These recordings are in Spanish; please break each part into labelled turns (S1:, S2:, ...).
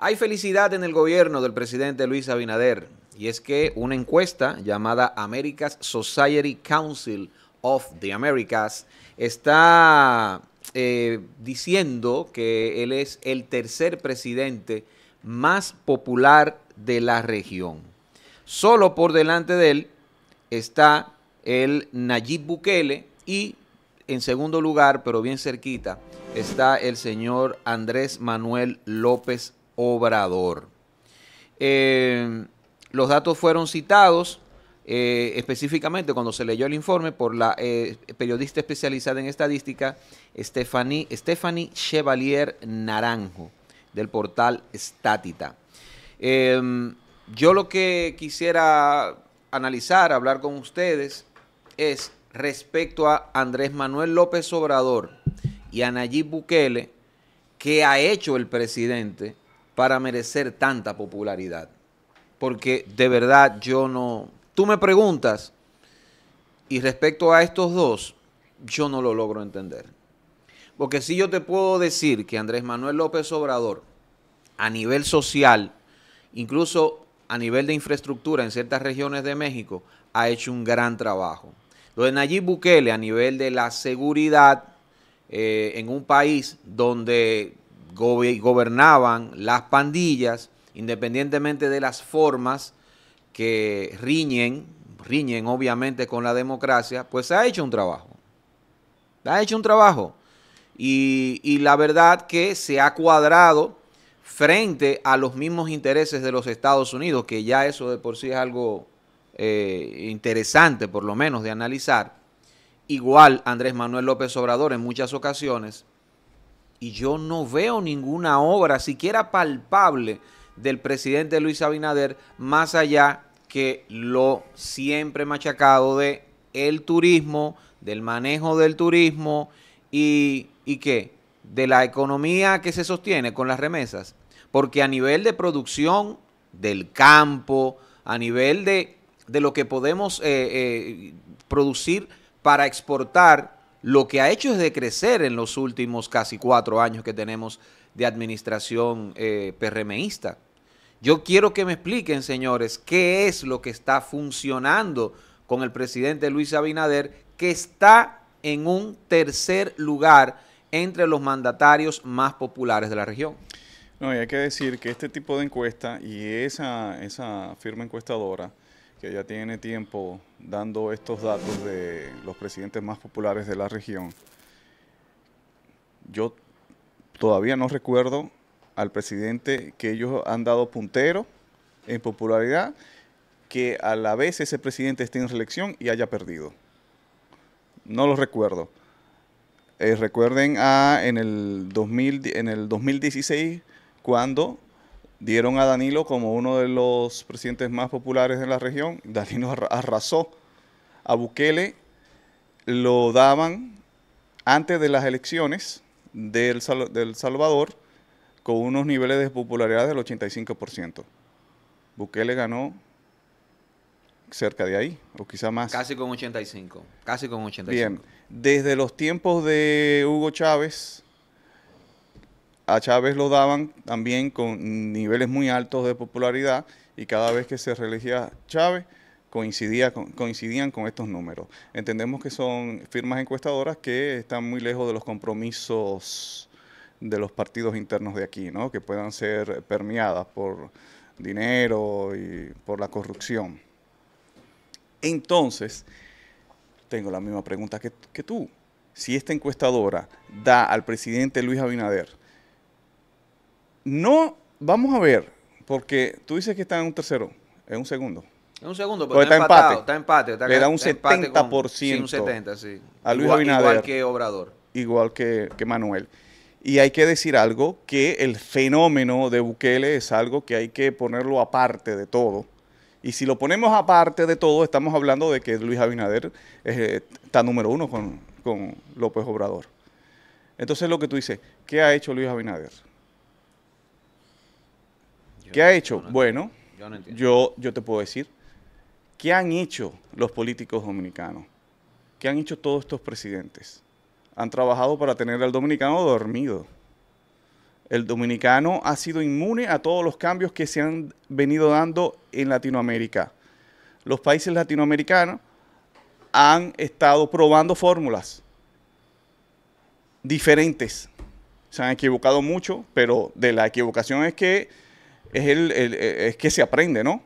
S1: Hay felicidad en el gobierno del presidente Luis Abinader y es que una encuesta llamada America's Society Council of the Americas está eh, diciendo que él es el tercer presidente más popular de la región. Solo por delante de él está el Nayib Bukele y en segundo lugar, pero bien cerquita, está el señor Andrés Manuel López Obrador. Eh, los datos fueron citados eh, específicamente cuando se leyó el informe por la eh, periodista especializada en estadística Stephanie, Stephanie Chevalier Naranjo del portal Statita. Em, yo lo que quisiera analizar, hablar con ustedes es respecto a Andrés Manuel López Obrador y a Nayib Bukele, que ha hecho el presidente para merecer tanta popularidad. Porque de verdad yo no... Tú me preguntas, y respecto a estos dos, yo no lo logro entender. Porque si yo te puedo decir que Andrés Manuel López Obrador, a nivel social, incluso a nivel de infraestructura en ciertas regiones de México, ha hecho un gran trabajo. Lo de Nayib Bukele a nivel de la seguridad eh, en un país donde gobernaban las pandillas, independientemente de las formas que riñen, riñen obviamente con la democracia, pues se ha hecho un trabajo. Se ha hecho un trabajo. Y, la verdad que se ha cuadrado frente a los mismos intereses de los Estados Unidos, que ya eso de por sí es algo eh, interesante, por lo menos, de analizar. Igual Andrés Manuel López Obrador en muchas ocasiones y yo no veo ninguna obra, siquiera palpable, del presidente Luis Abinader, más allá que lo siempre machacado de el turismo, del manejo del turismo y, y qué, de la economía que se sostiene con las remesas. Porque a nivel de producción del campo, a nivel de, lo que podemos eh, eh, producir para exportar, lo que ha hecho es decrecer en los últimos casi cuatro años que tenemos de administración eh, Yo quiero que me expliquen, señores, qué es lo que está funcionando con el presidente Luis Abinader, que está en un tercer lugar entre los
S2: mandatarios más populares de la región. No, hay que decir que este tipo de encuesta y esa, esa firma encuestadora que ya tiene tiempo dando estos datos de los presidentes más populares de la región, yo todavía no recuerdo al presidente que ellos han dado puntero en popularidad, que a la vez ese presidente esté en reelección y haya perdido. No lo recuerdo. Eh, recuerden a, ah, en el 2016 cuando dieron a Danilo como uno de los presidentes más populares en la región. Danilo arrasó. A Bukele lo daban antes de las elecciones del, del Salvador con unos niveles de popularidad del 85%. Bukele ganó cerca de ahí, o quizá más. Casi
S1: con 85, casi con 85.
S2: Bien, desde los tiempos de Hugo Chávez, a Chávez lo daban también con niveles muy altos de popularidad y cada vez que se reelegía Chávez coincidía coincidían con estos números. Entendemos que son firmas encuestadoras que están muy lejos de los compromisos de los partidos internos de aquí, ¿no? que puedan ser permeadas por dinero y por la corrupción. Entonces, tengo la misma pregunta que, que tú. Si esta encuestadora da al presidente Luis Abinader no, vamos a ver, porque tú dices que está en un tercero, en un segundo. Es un
S1: segundo, pero pues, está, empatado, está Le da un 70%. A Luis Abinader. Igual que Obrador.
S2: Igual que, Manuel. Y hay que decir algo, que el fenómeno de Bukele es algo que hay que ponerlo aparte de todo. Y si lo ponemos aparte de todo, estamos hablando de que Luis Abinader eh, está número uno con, con López Obrador. Entonces lo que tú dices, ¿qué ha hecho Luis Abinader? ¿Qué ha hecho? bueno, yo, yo te puedo decir, ¿qué han hecho los políticos dominicanos? ¿Qué han hecho todos estos presidentes? Han trabajado para tener al dominicano dormido. El dominicano ha sido inmune a todos los cambios que se han venido dando en Latinoamérica. Los países latinoamericanos han estado probando fórmulas diferentes. Se han equivocado mucho, pero de la equivocación es que es, el, eh, es que se aprende, ¿no?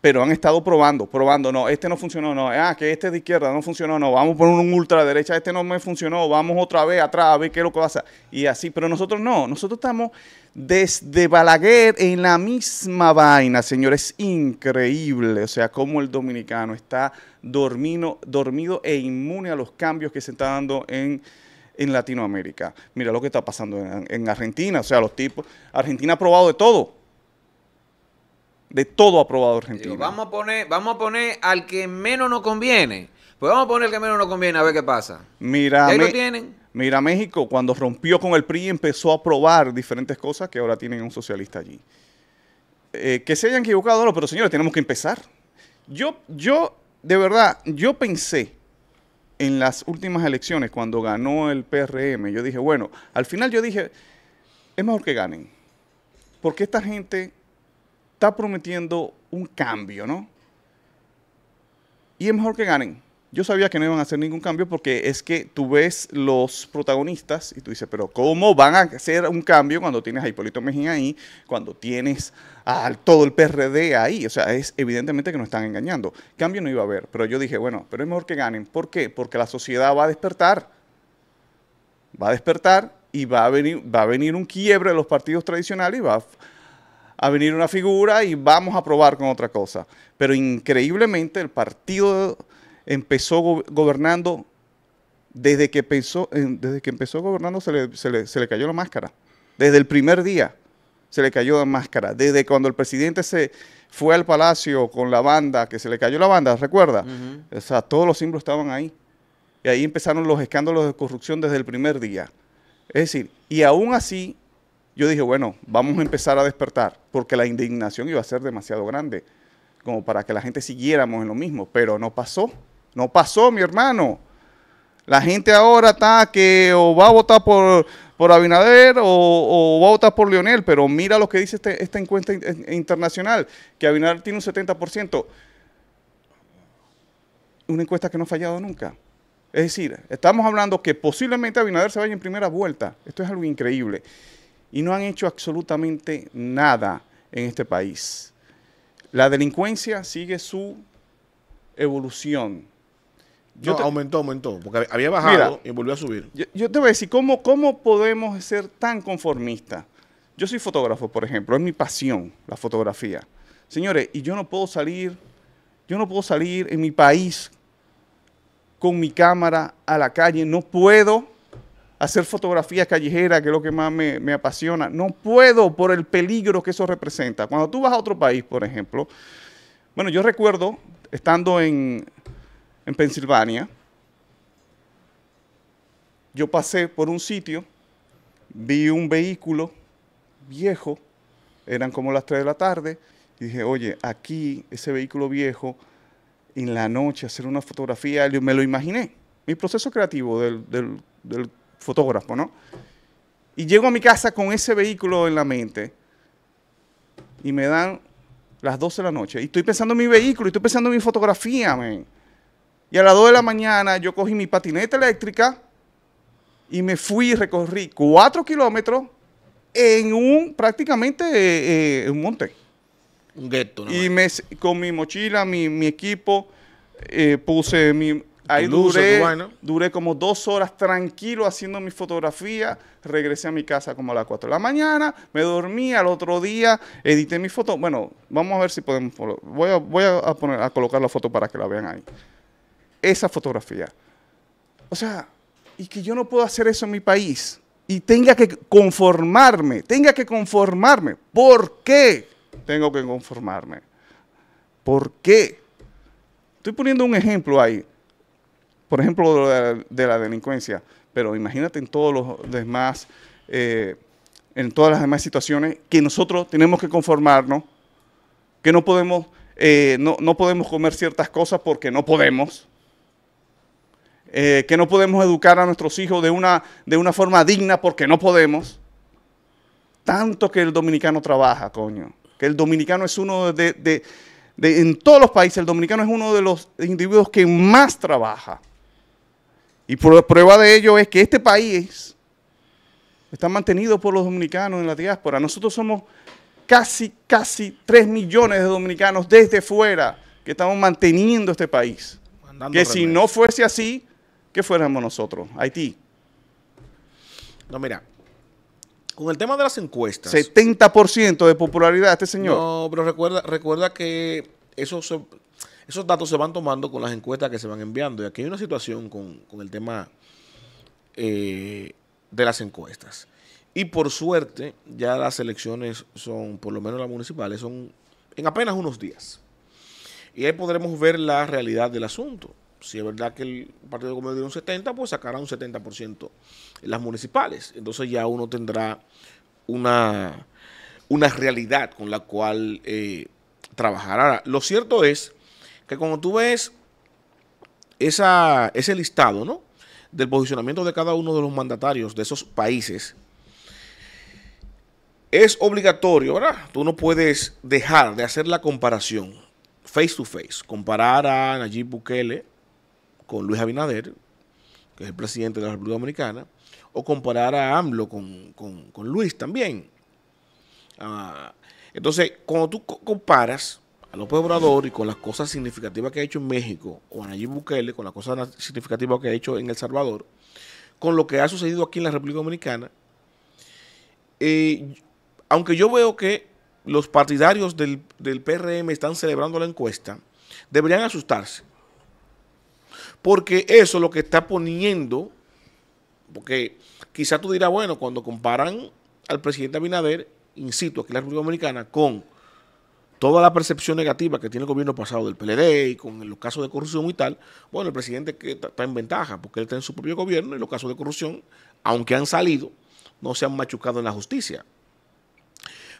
S2: Pero han estado probando, probando, no, este no funcionó, no, ah, que este de izquierda no funcionó, no, vamos por un ultraderecha, este no me funcionó, vamos otra vez atrás a ver qué es lo que pasa. Y así, pero nosotros no, nosotros estamos desde Balaguer en la misma vaina, señores, increíble, o sea, cómo el dominicano está dormido, dormido e inmune a los cambios que se está dando en en Latinoamérica. Mira lo que está pasando en, Argentina. O sea, los tipos. Argentina ha probado de todo. De todo ha probado Argentina. vamos, a poner, vamos a
S1: poner al que menos nos conviene. Pues vamos a poner al que menos nos conviene a ver qué pasa.
S2: Mira. lo tienen. Mira, México, cuando rompió con el PRI, empezó a probar diferentes cosas que ahora tienen un socialista allí. Eh, que se hayan equivocado, no, pero señores, tenemos que empezar. Yo, yo, de verdad, yo pensé en las últimas elecciones, cuando ganó el PRM, yo dije, bueno, al final yo dije, es mejor que ganen, porque esta gente está prometiendo un cambio, ¿no? Y es mejor que ganen. Yo sabía que no iban a hacer ningún cambio porque es que tú ves los protagonistas y tú dices, pero ¿cómo van a hacer un cambio cuando tienes a Hipólito Mejía ahí, cuando tienes a todo el PRD ahí? O sea, es evidentemente que nos están engañando. Cambio no iba a haber, pero yo dije, bueno, pero es mejor que ganen. ¿Por qué? Porque la sociedad va a despertar. Va a despertar y va a venir, va a venir un quiebre de los partidos tradicionales y va a venir una figura y vamos a probar con otra cosa. Pero increíblemente el partido empezó gobernando, desde que, pensó, desde que empezó gobernando se le, cayó la máscara. Desde el primer día se le cayó la máscara. Desde cuando el presidente se fue al palacio con la banda, que se le cayó la banda, recuerda. O sea, todos los símbolos estaban ahí. Y ahí empezaron los escándalos de corrupción desde el primer día. Es decir, y aún así yo dije, bueno, vamos a empezar a despertar, porque la indignación iba a ser demasiado grande como para que la gente siguiéramos en lo mismo, pero no pasó. No pasó, mi hermano. La gente ahora está que o va a votar por, Abinader o, va a votar por Leonel, pero mira lo que dice este, esta encuesta eh, internacional, que Abinader tiene un 70%. Una encuesta que no ha fallado nunca. Es decir, estamos hablando que posiblemente Abinader se vaya en primera vuelta. Esto es algo increíble. Y no han hecho absolutamente nada en este país. La delincuencia sigue su evolución aumentó, aumentó, porque había bajado y volvió a subir. Yo, te voy a decir, ¿cómo, podemos ser tan conformistas? Yo soy fotógrafo, por ejemplo, es mi pasión, la fotografía. Señores, y yo no puedo salir, yo no puedo salir en mi país con mi cámara a la calle, no puedo hacer fotografías callejeras, que es lo que más me apasiona, no puedo por el peligro que eso representa. Cuando tú vas a otro país, por ejemplo, bueno, yo recuerdo estando en, en Pensilvania, yo pasé por un sitio, vi un vehículo viejo, eran como las 3 de la tarde, y dije, oye, aquí ese vehículo viejo, en la noche, hacer una fotografía, yo me lo imaginé, mi proceso creativo del, fotógrafo, ¿no? Y llego a mi casa con ese vehículo en la mente y me dan las 12 de la noche. Y estoy pensando en mi vehículo, y estoy pensando en mi fotografía, man. Y a las 2 de la mañana yo cogí mi patineta eléctrica y me fui y recorrí 4 kilómetros en un prácticamente eh, eh, un monte. Un gueto, ¿no? Y me, con mi mochila, mi, equipo, eh, puse mi... Ahí duré, como dos horas tranquilo haciendo mi fotografía. Regresé a mi casa como a las 4 de la mañana. Me dormí al otro día. Edité mi foto. Bueno, vamos a ver si podemos. Voy voy a, a colocar la foto para que la vean ahí esa fotografía. O sea, y que yo no puedo hacer eso en mi país y tenga que conformarme, tenga que conformarme. ¿Por qué tengo que conformarme? ¿Por qué? Estoy poniendo un ejemplo ahí, por ejemplo, de la, delincuencia, pero imagínate en todos los demás, eh, en todas las demás situaciones que nosotros tenemos que conformarnos, que no podemos, eh, no, no podemos comer ciertas cosas porque no podemos eh, que no podemos educar a nuestros hijos de una, de una forma digna porque no podemos. Tanto que el dominicano trabaja, coño. Que el dominicano es uno de, en todos los países, el dominicano es uno de los individuos que más trabaja. Y prueba de ello es que este país está mantenido por los dominicanos en la diáspora. Nosotros somos casi, casi 3 millones de dominicanos desde fuera que estamos manteniendo este país. que si no fuese así, ¿qué fuéramos nosotros? Haití. No, mira,
S3: con el tema de las
S2: encuestas. 70% de popularidad este señor.
S3: No, pero recuerda, recuerda que esos, esos datos se van tomando con las encuestas que se van enviando. Y aquí hay una situación con, el tema eh, de las encuestas. Y por suerte, ya las elecciones son, por lo menos las municipales, son en apenas unos días. Y ahí podremos ver la realidad del asunto si es verdad que el Partido Comunista dio un 70, pues sacará un 70% en las municipales. Entonces ya uno tendrá una, una realidad con la cual eh, trabajar. Ahora, lo cierto es que cuando tú ves esa, ese listado, ¿no? Del posicionamiento de cada uno de los mandatarios de esos países, es obligatorio, ¿verdad? Tú no puedes dejar de hacer la comparación face to face, comparar a Nayib Bukele con Luis Abinader, que es el presidente de la República Dominicana, o comparar a AMLO con, Luis también. Ah, entonces, cuando tú comparas a López Obrador y con las cosas significativas que ha hecho en México, con a Nayib Bukele con las cosas significativas que ha hecho en El Salvador, con lo que ha sucedido aquí en la República Dominicana, eh, aunque yo veo que los partidarios del, del PRM están celebrando la encuesta, deberían asustarse porque eso lo que está poniendo, porque quizá tú dirás, bueno, cuando comparan al presidente Abinader, insisto, aquí en la República Dominicana, con toda la percepción negativa que tiene el gobierno pasado del PLD y con los casos de corrupción y tal, bueno, el presidente que está en ventaja porque él está en su propio gobierno y los casos de corrupción, aunque han salido, no se han machucado en la justicia.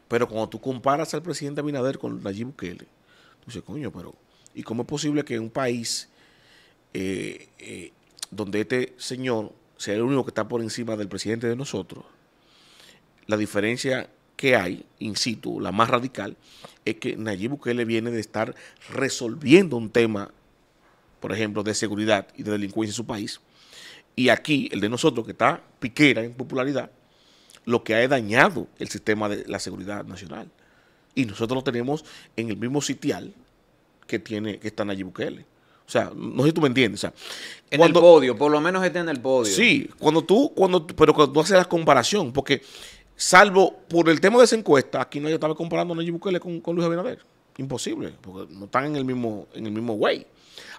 S3: Pero cuando tú comparas al presidente Abinader con Nayib Bukele, tú dices, coño, pero ¿y cómo es posible que un país eh, eh, donde este señor sea el único que está por encima del presidente de nosotros, la diferencia que hay, in situ, la más radical, es que Nayib Bukele viene de estar resolviendo un tema, por ejemplo, de seguridad y de delincuencia en su país, y aquí, el de nosotros, que está piquera en popularidad, lo que ha dañado el sistema de la seguridad nacional. Y nosotros lo tenemos en el mismo sitial que tiene que está Nayib Bukele. O sea, no sé si tú me entiendes. O sea, en el podio, por lo menos esté en el podio. Sí, cuando tú, cuando, pero cuando tú haces la comparación, porque salvo por el tema de esa encuesta, aquí no yo estaba comparando a Nayib Bukele con, Luis Abinader. Imposible, porque no están en el mismo, en el mismo way.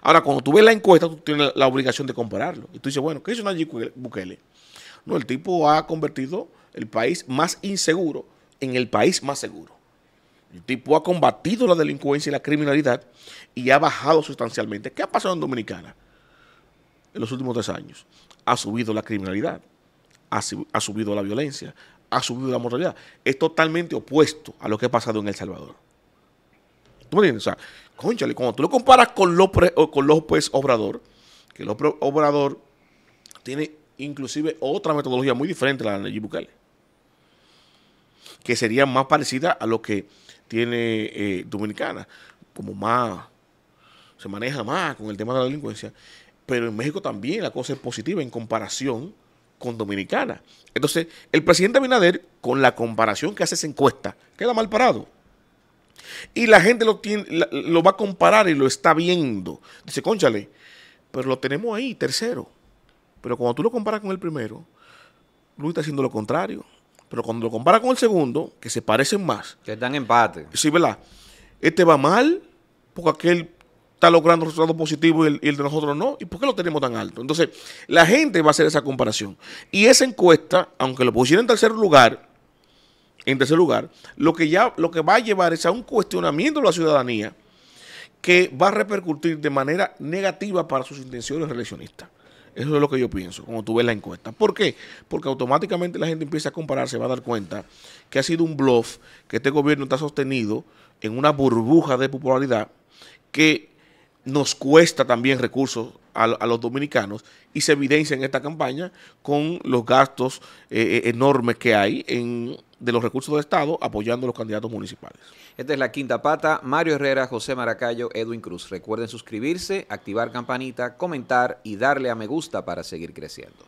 S3: Ahora, cuando tú ves la encuesta, tú tienes la obligación de compararlo. Y tú dices, bueno, ¿qué hizo Nayib Bukele? No, el tipo ha convertido el país más inseguro en el país más seguro. El tipo ha combatido la delincuencia y la criminalidad y ha bajado sustancialmente. ¿Qué ha pasado en Dominicana en los últimos tres años? Ha subido la criminalidad, ha, subido la violencia, ha subido la mortalidad. Es totalmente opuesto a lo que ha pasado en El Salvador. ¿Tú me entiendes? O sea, conchale, cuando tú lo comparas con López, con López Obrador, que López Obrador tiene inclusive otra metodología muy diferente a la de Nayib Bukele, que sería más parecida a lo que tiene eh, Dominicana, como más, se maneja más con el tema de la delincuencia, pero en México también la cosa es positiva en comparación con Dominicana. Entonces, el presidente Abinader, con la comparación que hace esa encuesta, queda mal parado. Y la gente lo, tiene, lo va a comparar y lo está viendo. Dice, conchale, pero lo tenemos ahí, tercero. Pero cuando tú lo comparas con el primero, Luis está haciendo lo contrario. Pero cuando lo compara con el segundo, que se parecen más.
S1: Que están en empate.
S3: Sí, ¿verdad? Este va mal, porque aquel está logrando resultados positivos y el, de nosotros no. ¿Y por qué lo tenemos tan alto? Entonces, la gente va a hacer esa comparación. Y esa encuesta, aunque lo pusiera en tercer lugar, en tercer lugar, lo que ya, lo que va a llevar es a un cuestionamiento de la ciudadanía que va a repercutir de manera negativa para sus intenciones reeleccionistas. Eso es lo que yo pienso cuando tú ves la encuesta. ¿Por qué? Porque automáticamente la gente empieza a compararse, va a dar cuenta que ha sido un bluff, que este gobierno está sostenido en una burbuja de popularidad que nos cuesta también recursos a, los dominicanos y se evidencia en esta campaña con los gastos eh, eh, enormes que hay en, de los recursos del Estado apoyando a los candidatos municipales.
S1: Esta es la quinta pata. Mario Herrera, José Maracayo, Edwin Cruz. Recuerden suscribirse, activar campanita, comentar y darle a me gusta para seguir creciendo.